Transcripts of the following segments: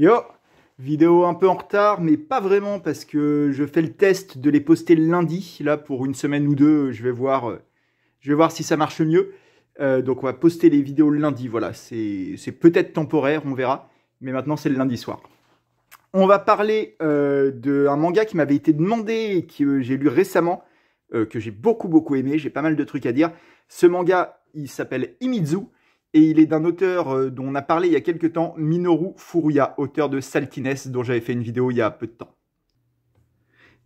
Yo Vidéo un peu en retard, mais pas vraiment parce que je fais le test de les poster lundi. Là, pour une semaine ou deux, je vais voir, euh, je vais voir si ça marche mieux. Euh, donc, on va poster les vidéos le lundi. Voilà, c'est peut-être temporaire, on verra. Mais maintenant, c'est le lundi soir. On va parler euh, d'un manga qui m'avait été demandé et que j'ai lu récemment, que j'ai beaucoup beaucoup aimé. J'ai pas mal de trucs à dire. Ce manga, il s'appelle Imizu et il est d'un auteur euh, dont on a parlé il y a quelques temps, Minoru Furuya, auteur de Saltiness, dont j'avais fait une vidéo il y a peu de temps.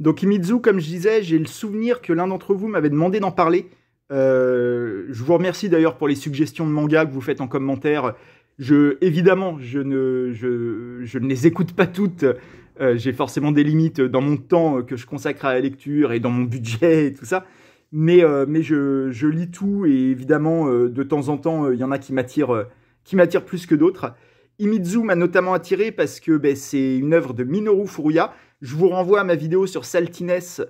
Donc Kimizu, comme je disais, j'ai le souvenir que l'un d'entre vous m'avait demandé d'en parler. Euh, je vous remercie d'ailleurs pour les suggestions de manga que vous faites en commentaire. Je, évidemment, je ne, les écoute pas toutes. Euh, j'ai forcément des limites dans mon temps que je consacre à la lecture et dans mon budget et tout ça. Mais, euh, je, lis tout et évidemment, euh, de temps en temps, euh, il y en a qui m'attirent, plus que d'autres. Imizu m'a notamment attiré parce que ben, c'est une œuvre de Minoru Furuya. Je vous renvoie à ma vidéo sur Saltiness,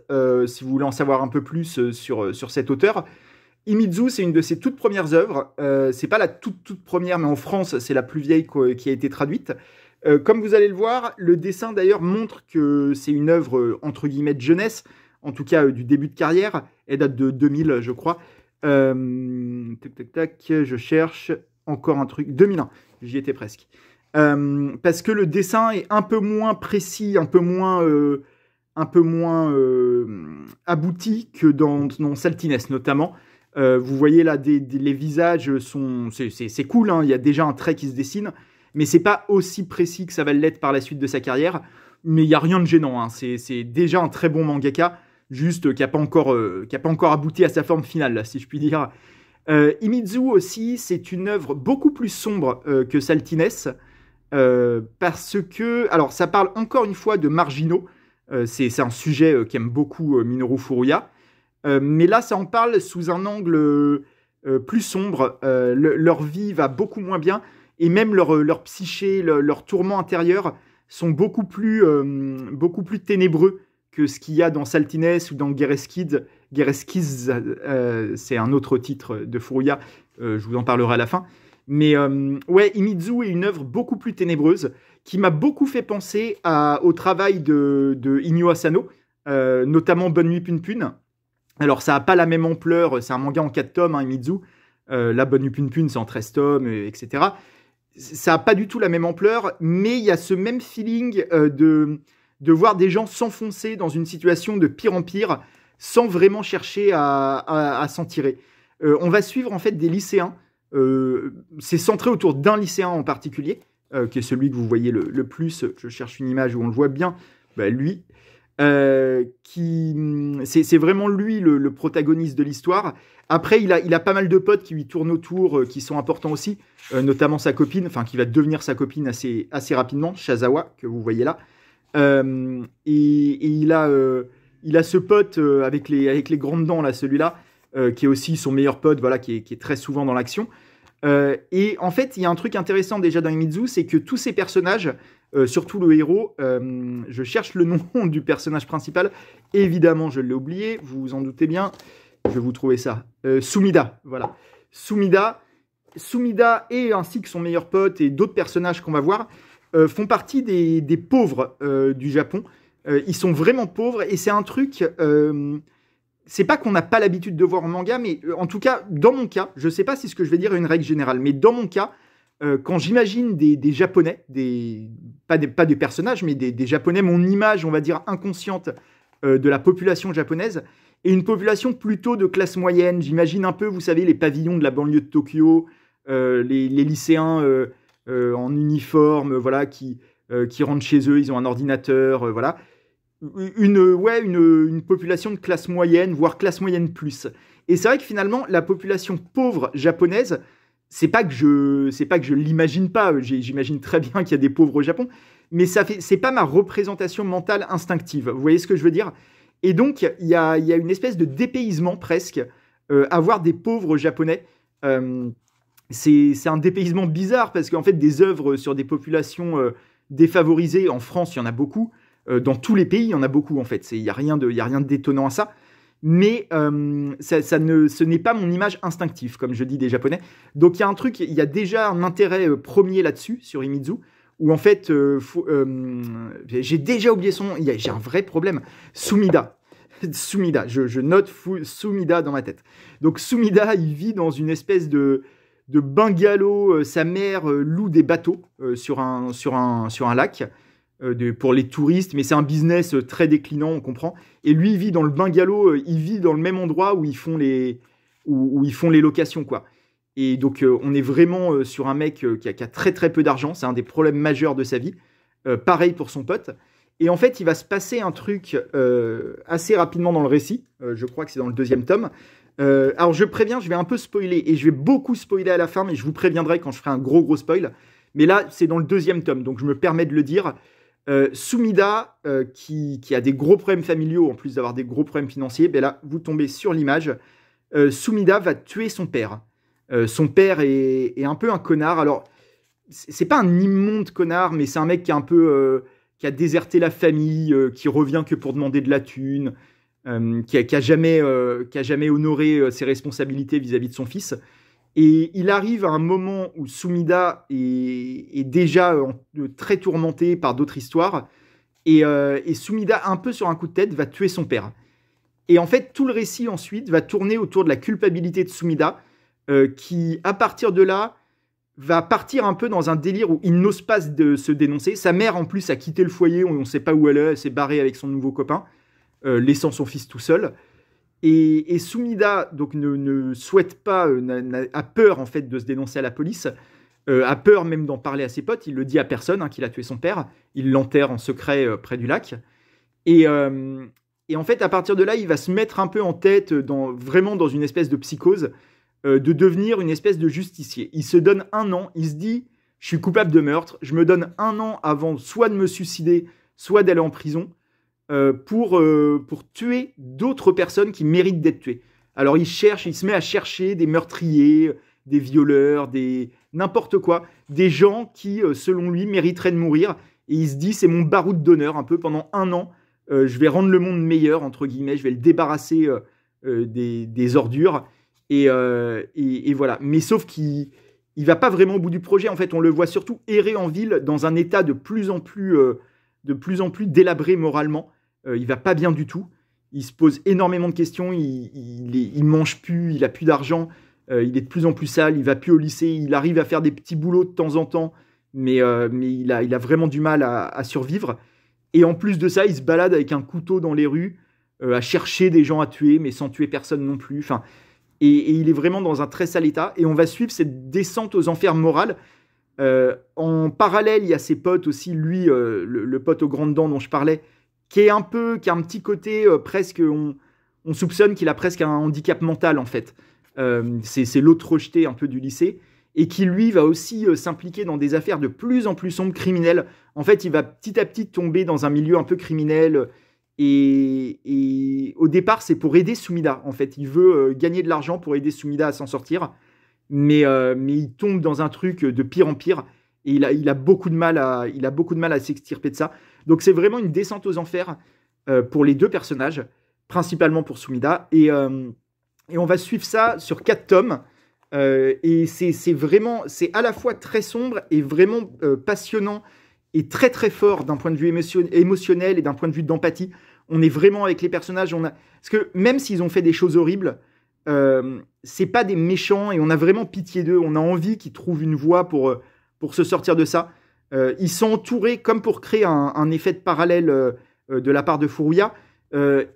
si vous voulez en savoir un peu plus sur, cet auteur. Imizu, c'est une de ses toutes premières œuvres. Ce c'est pas la toute première, mais en France, c'est la plus vieille qui a été traduite. comme vous allez le voir, le dessin d'ailleurs montre que c'est une œuvre entre guillemets de jeunesse, en tout cas euh, du début de carrière. Elle date de 2000, je crois. Euh, tac, tac, je cherche encore un truc. 2001, j'y étais presque. Euh, parce que le dessin est un peu moins précis, un peu moins un peu moins abouti que dans, non Saltiness notamment. vous voyez là, les visages sont, c'est cool. Hein. il y a déjà un trait qui se dessine, mais c'est pas aussi précis que ça va l'être par la suite de sa carrière. Mais il y a rien de gênant. Hein. c'est déjà un très bon mangaka juste qui n'a pas, encore, euh, qui pas encore abouti à sa forme finale, si je puis dire. Euh, Imizu aussi, c'est une œuvre beaucoup plus sombre euh, que Saltines, parce que, alors ça parle encore une fois de marginaux, c'est un sujet qu'aime beaucoup Minoru Furuya, mais là ça en parle sous un angle plus sombre, leur vie va beaucoup moins bien, et même leur, psyché, leur, tourment intérieur sont beaucoup plus, beaucoup plus ténébreux que ce qu'il y a dans Saltiness ou dans Gereskid. Gereskiz, euh, c'est un autre titre de Furuya, euh, je vous en parlerai à la fin. Mais euh, ouais, Imidzu est une œuvre beaucoup plus ténébreuse qui m'a beaucoup fait penser au travail de, de Asano, notamment Bonne Nuit Pun pune Alors ça n'a pas la même ampleur, c'est un manga en 4 tomes, Imidzu. Hein, Imizu. là, Bonne Nuit pune c'est en 13 tomes, etc. Ça n'a pas du tout la même ampleur, mais il y a ce même feeling de de voir des gens s'enfoncer dans une situation de pire en pire sans vraiment chercher à, s'en tirer. Euh, on va suivre en fait des lycéens. Euh, c'est centré autour d'un lycéen en particulier, euh, qui est celui que vous voyez le, plus. Je cherche une image où on le voit bien. Bah, lui, qui mm, c'est vraiment lui le, protagoniste de l'histoire. Après, il a, il a pas mal de potes qui lui tournent autour, qui sont importants aussi, notamment sa copine, enfin qui va devenir sa copine assez, assez rapidement, Shazawa, que vous voyez là. Euh, et, il a, euh, il a ce pote euh, avec les avec les grandes dents là, celui-là, qui est aussi son meilleur pote, voilà, qui est, très souvent dans l'action. et en fait, il y a un truc intéressant déjà dans Imizu, c'est que tous ces personnages, surtout le héros, je cherche le nom du personnage principal. Évidemment, je l'ai oublié. Vous vous en doutez bien. Je vais vous trouver ça. Sumida, voilà. Sumida, Sumida et ainsi que son meilleur pote et d'autres personnages qu'on va voir euh, font partie des, des pauvres euh, du Japon. Euh, ils sont vraiment pauvres et c'est un truc. c'est pas qu'on n'a pas l'habitude de voir en manga, mais en tout cas, dans mon cas, je sais pas si ce que je vais dire est une règle générale, mais dans mon cas, quand j'imagine des, des, Japonais, des, pas, des, pas des personnages, mais des, des Japonais, mon image, on va dire, inconsciente de la population japonaise, et une population plutôt de classe moyenne, j'imagine un peu, vous savez, les pavillons de la banlieue de Tokyo, les, les, lycéens euh, en uniforme, voilà, qui, euh, qui rentrent chez eux, ils ont un ordinateur, euh, voilà. Une, ouais, une, population de classe moyenne, voire classe moyenne plus. Et c'est vrai que finalement, la population pauvre japonaise, c'est pas que je c'est pas que je l'imagine pas j'imagine très bien qu'il y a des pauvres au Japon mais ça fait c'est pas ma représentation mentale instinctive vous voyez ce que je veux dire et donc il y a, une espèce de dépaysement presque avoir à voir des pauvres japonais c'est un dépaysement bizarre parce qu'en fait, des œuvres sur des populations euh, défavorisées, en France, il y en a beaucoup. Euh, dans tous les pays, il y en a beaucoup, en fait. Il n'y a rien détonnant à ça. Mais euh, ça, ne, ce n'est pas mon image instinctive, comme je dis des Japonais. Donc il y a un truc, il y a déjà un intérêt premier là-dessus, sur Imizu, où en fait, j'ai déjà oublié son nom, j'ai un vrai problème. Sumida, Sumida. je note Sumida dans ma tête. Donc Sumida, il vit dans une espèce de, de Bungalow, euh, sa mère euh, loue des bateaux euh, sur, un, sur, sur un lac pour les touristes, mais c'est un business très déclinant, on comprend. Et lui, il vit dans le bungalow, il vit dans le même endroit où ils font les, où, ils font les locations, quoi. Et donc, on est vraiment sur un mec qui, a, qui, a, très très peu d'argent. C'est un des problèmes majeurs de sa vie. pareil pour son pote. Et en fait, il va se passer un truc assez rapidement dans le récit. je crois que c'est dans le deuxième tome. Euh, alors je préviens, je vais un peu spoiler et je vais beaucoup spoiler à la fin, mais je vous préviendrai quand je ferai un gros gros spoil. Mais là, c'est dans le deuxième tome, donc je me permets de le dire. Euh, Sumida, euh, qui, a des gros problèmes familiaux en plus d'avoir des gros problèmes financiers, ben là, vous tombez sur l'image. Sumida va tuer son père. son père est, un peu un connard. Alors, c'est pas un immonde connard, mais c'est un mec qui a un peu qui a déserté la famille, qui revient que pour demander de la thune, euh, qui, a, jamais, euh, qui a jamais honoré euh, ses responsabilités vis-à-vis de son fils. Et il arrive à un moment où Sumida est, déjà très tourmenté par d'autres histoires. Et, Sumida, un peu sur un coup de tête, va tuer son père. Et en fait, tout le récit ensuite va tourner autour de la culpabilité de Sumida, qui, à partir de là, va partir un peu dans un délire où il n'ose pas se dénoncer. Sa mère, en plus, a quitté le foyer, on ne sait pas où elle est, elle s'est barrée avec son nouveau copain. Euh, laissant son fils tout seul. Et, et Sumida donc, ne, souhaite pas, euh, a, peur en fait de se dénoncer à la police, euh, a peur même d'en parler à ses potes. Il le dit à personne hein, qu'il a tué son père. Il l'enterre en secret près du lac. Et, en fait, à partir de là, il va se mettre un peu en tête, vraiment dans une espèce de psychose, de devenir une espèce de justicier. Il se donne un an, il se dit, je suis coupable de meurtre, je me donne un an avant soit de me suicider, soit d'aller en prison. Euh, pour, euh, pour tuer d'autres personnes qui méritent d'être tuées. Alors il cherche, il se met à chercher des meurtriers, des violeurs, des n'importe quoi, des gens qui, euh, selon lui, mériteraient de mourir. Et il se dit, c'est mon baroud d'honneur un peu pendant un an. je vais rendre le monde meilleur, entre guillemets, je vais le débarrasser des, des, ordures. Et, et, voilà. Mais sauf qu'il il va pas vraiment au bout du projet. En fait, on le voit surtout errer en ville dans un état de plus en plus, de plus, en plus délabré moralement. Euh, il va pas bien du tout. Il se pose énormément de questions, il, mange plus, il a plus d'argent, euh, il est de plus en plus sale, il va plus au lycée, il arrive à faire des petits boulots de temps en temps, mais, euh, il, a, vraiment du mal à, survivre. Et en plus de ça, il se balade avec un couteau dans les rues, à chercher des gens à tuer, mais sans tuer personne non plus. et, il est vraiment dans un très sale état. Et on va suivre cette descente aux enfers morales. en parallèle, il y a ses potes aussi, lui, le, le, pote aux grandes dents dont je parlais, qui est un peu, qui a un petit côté euh, presque, on, soupçonne qu'il a presque un handicap mental en fait. Euh, c'est l'autre rejeté un peu du lycée et qui lui va aussi euh, s'impliquer dans des affaires de plus en plus sombres criminelles. En fait, il va petit à petit tomber dans un milieu un peu criminel. Et, au départ, c'est pour aider Sumida. En fait, il veut gagner de l'argent pour aider Sumida à s'en sortir, mais, il tombe dans un truc de pire en pire. Et il a beaucoup de mal à, il a beaucoup de mal à s'extirper de ça. Donc c'est vraiment une descente aux enfers euh, pour les deux personnages, principalement pour Sumida. Et, euh, on va suivre ça sur quatre tomes. Euh, et c'est vraiment, c'est à la fois très sombre et vraiment passionnant et très très fort d'un point de vue émotionnel et d'un point de vue d'empathie. On est vraiment avec les personnages. On a... Parce que même s'ils ont fait des choses horribles, c'est pas des méchants et on a vraiment pitié d'eux. On a envie qu'ils trouvent une voie pour, pour se sortir de ça. Euh, ils sont entourés comme pour créer un, effet de parallèle euh, euh, de la part de Furuya.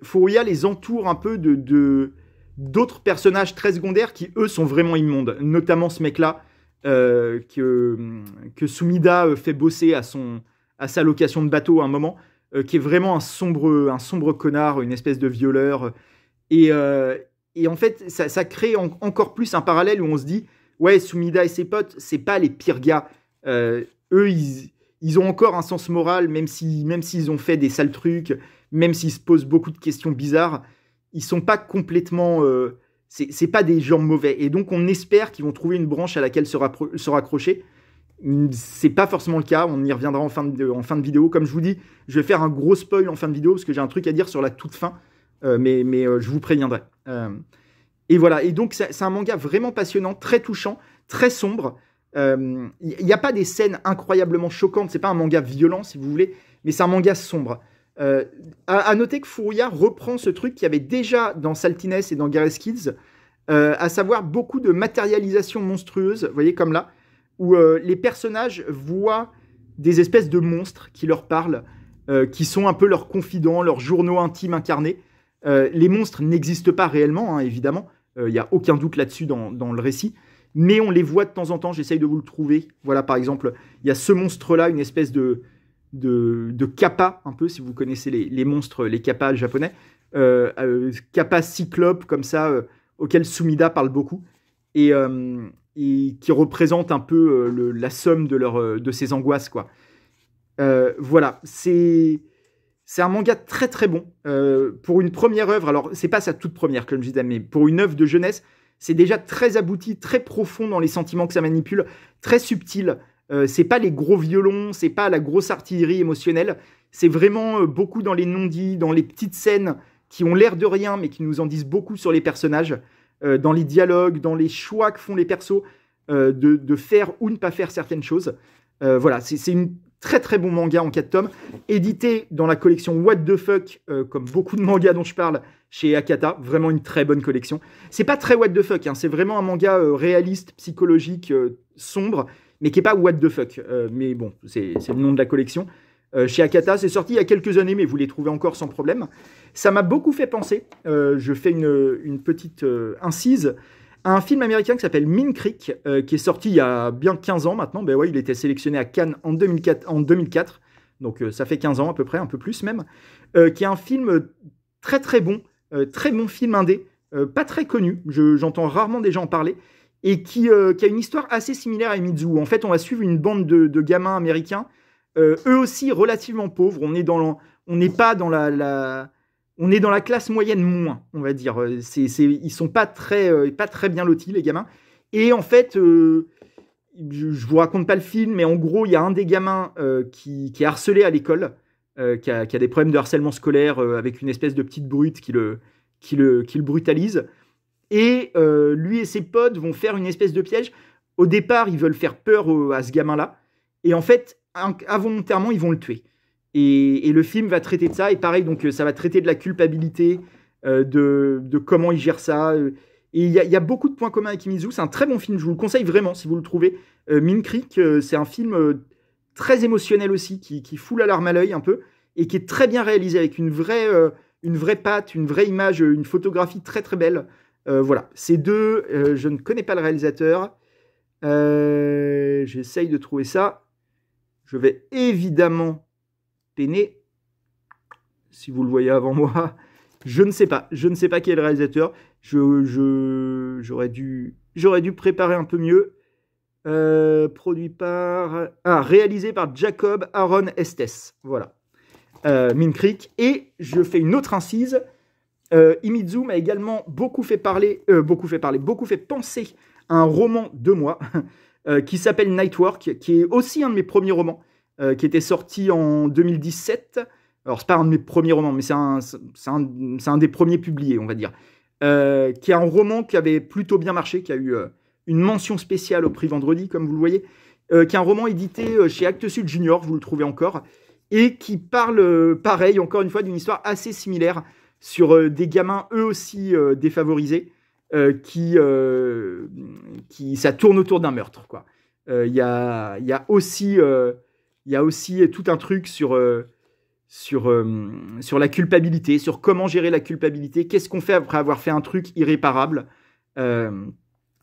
Furuya les entoure un peu de d'autres personnages très secondaires qui eux sont vraiment immondes, notamment ce mec-là que que Sumida fait bosser à son à sa location de bateau à un moment, qui est vraiment un sombre, un sombre connard, une espèce de violeur. Et, et en fait, ça, crée encore plus un parallèle où on se dit, ouais, Sumida et ses potes, c'est pas les pires gars eux, ils, ont encore un sens moral, même s'ils ont fait des sales trucs, même s'ils se posent beaucoup de questions bizarres, ils sont pas complètement. Euh, c'est pas des gens mauvais. Et donc, on espère qu'ils vont trouver une branche à laquelle se, raccrocher. Hum, c'est pas forcément le cas, on y reviendra en fin, de, vidéo. Comme je vous dis, je vais faire un gros spoil en fin de vidéo parce que j'ai un truc à dire sur la toute fin, euh, mais, euh, je vous préviendrai. et voilà, et donc c'est un manga vraiment passionnant, très touchant, très sombre. Il euh, n'y a pas des scènes incroyablement choquantes. C'est pas un manga violent, si vous voulez, mais c'est un manga sombre. Euh, à, noter que Furuya reprend ce truc qu'il y avait déjà dans Saltines et dans Gareth Kids, euh, à savoir beaucoup de matérialisation monstrueuse, vous voyez comme là, où les personnages voient des espèces de monstres qui leur parlent, qui sont un peu leurs confidents, leurs journaux intimes incarnés. les monstres n'existent pas réellement, hein, évidemment, il n'y a aucun doute là-dessus dans, le récit, mais on les voit de temps en temps. J'essaye de vous le trouver. Voilà, par exemple, il y a ce monstre-là, une espèce de, de, de, kappa, un peu, si vous connaissez les, les monstres, les kappas japonais. Euh, euh, kappa cyclope, comme ça, euh, auquel Sumida parle beaucoup. Et, et qui représente un peu la somme de, leur, de ses angoisses, quoi. voilà, c'est. C'est un manga très très bon. pour une première œuvre, alors c'est pas sa toute première, comme je disais, mais pour une œuvre de jeunesse, c'est déjà très abouti, très profond dans les sentiments que ça manipule, très subtil. Ce euh, c'est pas les gros violons, c'est pas la grosse artillerie émotionnelle. C'est vraiment euh, beaucoup dans les non-dits, dans les petites scènes qui ont l'air de rien, mais qui nous en disent beaucoup sur les personnages, euh, dans les dialogues, dans les choix que font les persos de, faire ou ne pas faire certaines choses. voilà, c'est une, très très bon manga en 4 tomes, édité dans la collection What the Fuck, comme beaucoup de mangas dont je parle, chez Akata. Vraiment une très bonne collection. C'est pas très what the fuck, hein. c'est vraiment un manga euh, réaliste, psychologique, euh, sombre, mais qui est pas what the fuck. Euh, mais bon, c'est le nom de la collection. chez Akata, c'est sorti il y a quelques années, mais vous les trouvez encore sans problème. Ça m'a beaucoup fait penser, je fais une, petite incise, à un film américain qui s'appelle Min Creek, qui est sorti il y a bien 15 ans maintenant. Ben ouais, il était sélectionné à Cannes en 2004. En 2004 donc ça fait 15 ans à peu près, un peu plus même, qui est un film très très bon, euh, très bon film indé, euh, pas très connu, j'entends rarement des gens en parler, et qui, euh, a une histoire assez similaire à Mizu. En fait, on va suivre une bande de, gamins américains, eux aussi relativement pauvres. On est dans on n'est pas dans la, la, on est dans la classe moyenne moins, on va dire. C'est, c'est, ils sont pas très, pas très bien lotis les gamins. Et en fait, je, ne vous raconte pas le film, mais en gros, il y a un des gamins qui, est harcelé à l'école euh, qui, a, des problèmes de harcèlement scolaire euh, avec une espèce de petite brute qui le, qui le, qui le brutalise. Et euh, lui et ses potes vont faire une espèce de piège. Au départ, ils veulent faire peur à ce gamin-là. Et en fait, involontairement, ils vont le tuer. Et, le film va traiter de ça. Et pareil, donc ça va traiter de la culpabilité, de, comment il gère ça. Et il y, a beaucoup de points communs avec Imizu. C'est un très bon film. Je vous le conseille vraiment si vous le trouvez. Min Creek, c'est un film très émotionnel aussi, qui, qui fout la larme à l'œil un peu, et qui est très bien réalisé avec une vraie, euh, une vraie patte, une vraie image, une photographie très très belle. Euh, voilà, ces deux, euh, je ne connais pas le réalisateur. J'essaye de trouver ça. Je vais évidemment peiner. Si vous le voyez avant moi, je ne sais pas. Je ne sais pas qui est le réalisateur. J'aurais je, j'aurais dû, dû préparer un peu mieux. Euh, produit par. Ah, réalisé par Jacob Aaron Estes. Voilà. Euh, Min Creek. Et je fais une autre incise. Euh, m'a également beaucoup fait parler, euh, beaucoup fait parler, beaucoup fait penser à un roman de moi euh, qui s'appelle Nightwork, qui est aussi un de mes premiers romans, qui était sorti en 2017. Alors, c'est pas un de mes premiers romans, mais c'est un, un, des premiers publiés, on va dire. qui est un roman qui avait plutôt bien marché, qui a eu une mention spéciale au prix vendredi, comme vous le voyez, euh, qui est un roman édité euh, chez Actes Sud Junior, vous le trouvez encore, et qui parle, euh, pareil, encore une fois, d'une histoire assez similaire sur des gamins, eux aussi défavorisés, qui, qui, ça tourne autour d'un meurtre, quoi. Il y a, y, a, aussi, il y a aussi tout un truc sur sur, sur la culpabilité, sur comment gérer la culpabilité, qu'est-ce qu'on fait après avoir fait un truc irréparable.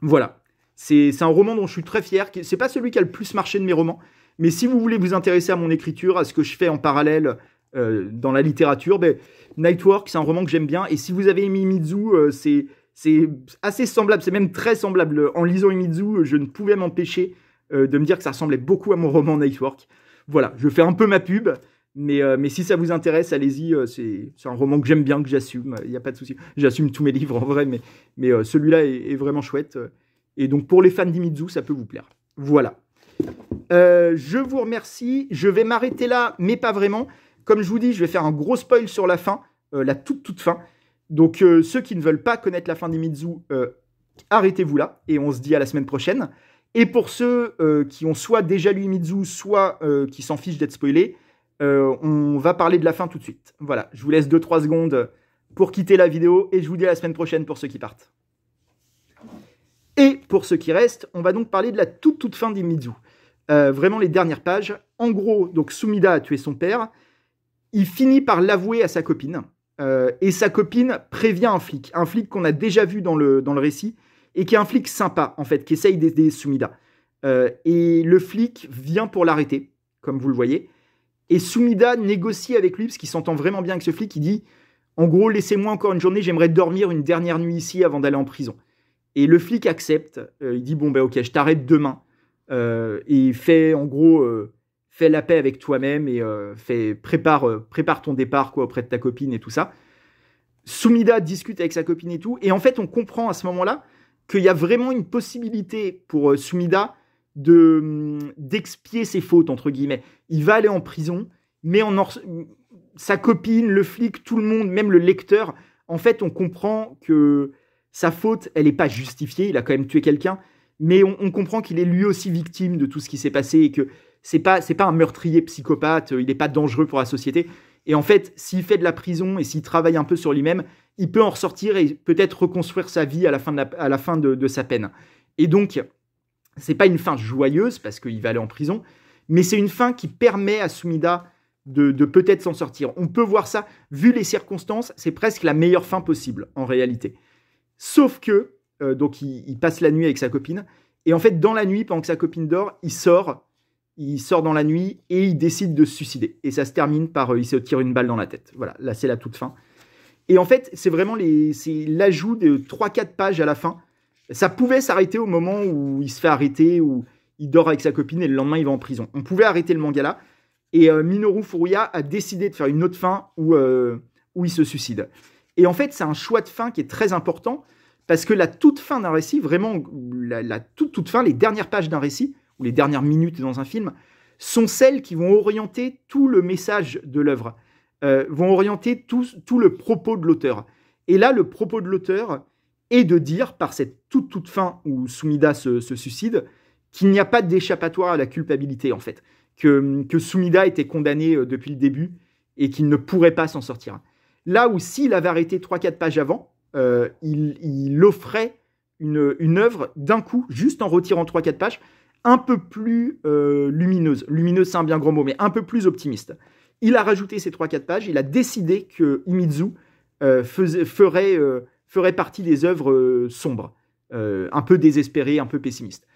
voilà. C'est un roman dont je suis très fier. C'est pas celui qui a le plus marché de mes romans, mais si vous voulez vous intéresser à mon écriture, à ce que je fais en parallèle euh, dans la littérature, ben, Nightwork, c'est un roman que j'aime bien. Et si vous avez aimé Mizu, euh, c'est assez semblable, c'est même très semblable. En lisant Mizu, euh, je ne pouvais m'empêcher de me dire que ça ressemblait beaucoup à mon roman Nightwork. Voilà, je fais un peu ma pub. Mais, mais, si ça vous intéresse, allez-y. c'est un roman que j'aime bien, que j'assume. Il n'y a pas de souci. J'assume tous mes livres en vrai, mais, mais celui-là est, vraiment chouette. Et donc pour les fans d'Imitzu, ça peut vous plaire. Voilà. Euh, je vous remercie. Je vais m'arrêter là, mais pas vraiment. Comme je vous dis, je vais faire un gros spoil sur la fin, euh, la toute toute fin. Donc euh, ceux qui ne veulent pas connaître la fin d'Imitzu, arrêtez-vous là et on se dit à la semaine prochaine. Et pour ceux qui ont soit déjà lu Imitzu, soit qui s'en fichent d'être spoilés, on va parler de la fin tout de suite. Voilà, je vous laisse 2-3 secondes pour quitter la vidéo et je vous dis à la semaine prochaine pour ceux qui partent. Et pour ce qui reste, on va donc parler de la toute toute fin des euh, vraiment les dernières pages. En gros, donc Sumida a tué son père. Il finit par l'avouer à sa copine. Euh, et sa copine prévient un flic. Un flic qu'on a déjà vu dans le, dans le récit. Et qui est un flic sympa, en fait, qui essaye d'aider Sumida. Euh, et le flic vient pour l'arrêter, comme vous le voyez. Et Sumida négocie avec lui, parce qu'il s'entend vraiment bien avec ce flic. Il dit En gros, laissez-moi encore une journée, j'aimerais dormir une dernière nuit ici avant d'aller en prison. Et le flic accepte. Euh, il dit bon ben ok, je t'arrête demain. Euh, et fait en gros, euh, fais la paix avec toi-même et fais, prépare, prépare ton départ quoi auprès de ta copine et tout ça. Sumida discute avec sa copine et tout. Et en fait, on comprend à ce moment-là qu'il y a vraiment une possibilité pour Sumida de hum, d'expier ses fautes entre guillemets. Il va aller en prison, mais en sa copine, le flic, tout le monde, même le lecteur, en fait, on comprend que sa faute, elle n'est pas justifiée, il a quand même tué quelqu'un, mais on, comprend qu'il est lui aussi victime de tout ce qui s'est passé et que c'est pas pas un meurtrier psychopathe, il n'est pas dangereux pour la société. Et en fait, s'il fait de la prison et s'il travaille un peu sur lui-même, il peut en ressortir et peut-être reconstruire sa vie à la fin de, à la fin de, sa peine. Et donc, c'est pas une fin joyeuse parce qu'il va aller en prison, mais c'est une fin qui permet à Sumida de peut-être s'en sortir. On peut voir ça, vu les circonstances, c'est presque la meilleure fin possible en réalité. Sauf que, euh, donc, il, passe la nuit avec sa copine. Et en fait, dans la nuit, pendant que sa copine dort, il sort. Il sort dans la nuit et il décide de se suicider. Et ça se termine par euh, il se tire une balle dans la tête. Voilà, là, c'est la toute fin. Et en fait, c'est vraiment l'ajout de 3-4 pages à la fin. Ça pouvait s'arrêter au moment où il se fait arrêter, où il dort avec sa copine et le lendemain, il va en prison. On pouvait arrêter le manga là. Et euh, Minoru Furuya a décidé de faire une autre fin où, où il se suicide. Et en fait, c'est un choix de fin qui est très important parce que la toute fin d'un récit, vraiment la, toute, toute fin, les dernières pages d'un récit ou les dernières minutes dans un film, sont celles qui vont orienter tout le message de l'œuvre, euh, vont orienter tout, le propos de l'auteur. Et là, le propos de l'auteur est de dire, par cette toute toute fin où Sumida se, suicide, qu'il n'y a pas d'échappatoire à la culpabilité, en fait, que, que Sumida était condamné euh, depuis le début et qu'il ne pourrait pas s'en sortir. Là où s'il avait arrêté 3-4 pages avant, euh, il, offrait une, œuvre d'un coup, juste en retirant 3-4 pages, un peu plus euh, lumineuse. Lumineuse, c'est un bien gros mot, mais un peu plus optimiste. Il a rajouté ces 3-4 pages, il a décidé que Imizu euh, ferait, partie des œuvres sombres, un peu désespérées, un peu pessimistes.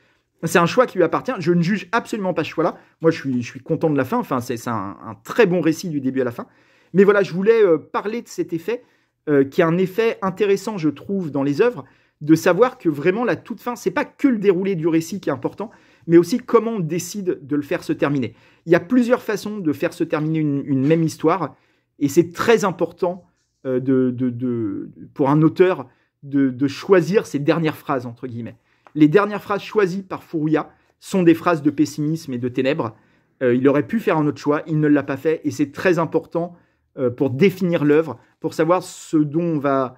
C'est un choix qui lui appartient. Je ne juge absolument pas ce choix-là. Moi, je suis, content de la fin. Enfin, c'est un, très bon récit du début à la fin. Mais voilà, je voulais euh, parler de cet effet, euh, qui est un effet intéressant, je trouve, dans les œuvres, de savoir que vraiment la toute fin, c'est pas que le déroulé du récit qui est important, mais aussi comment on décide de le faire se terminer. Il y a plusieurs façons de faire se terminer une, même histoire, et c'est très important euh, pour un auteur de, choisir ses dernières phrases, entre guillemets. Les dernières phrases choisies par Furuya sont des phrases de pessimisme et de ténèbres. il aurait pu faire un autre choix, il ne l'a pas fait, et c'est très important euh, pour définir l'œuvre, pour savoir ce dont va,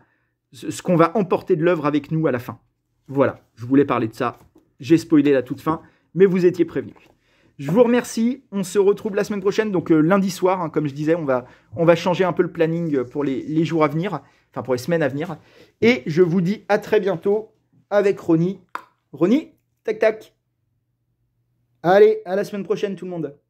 ce qu'on va emporter de l'œuvre avec nous à la fin. Voilà, je voulais parler de ça. J'ai spoilé la toute fin, mais vous étiez prévenus. Je vous remercie. On se retrouve la semaine prochaine, donc euh, lundi soir, hein, comme je disais, on va, on va changer un peu le planning euh, pour les, jours à venir, enfin pour les semaines à venir. Et je vous dis à très bientôt avec Ronnie. Ronnie, tac tac. Allez, à la semaine prochaine tout le monde.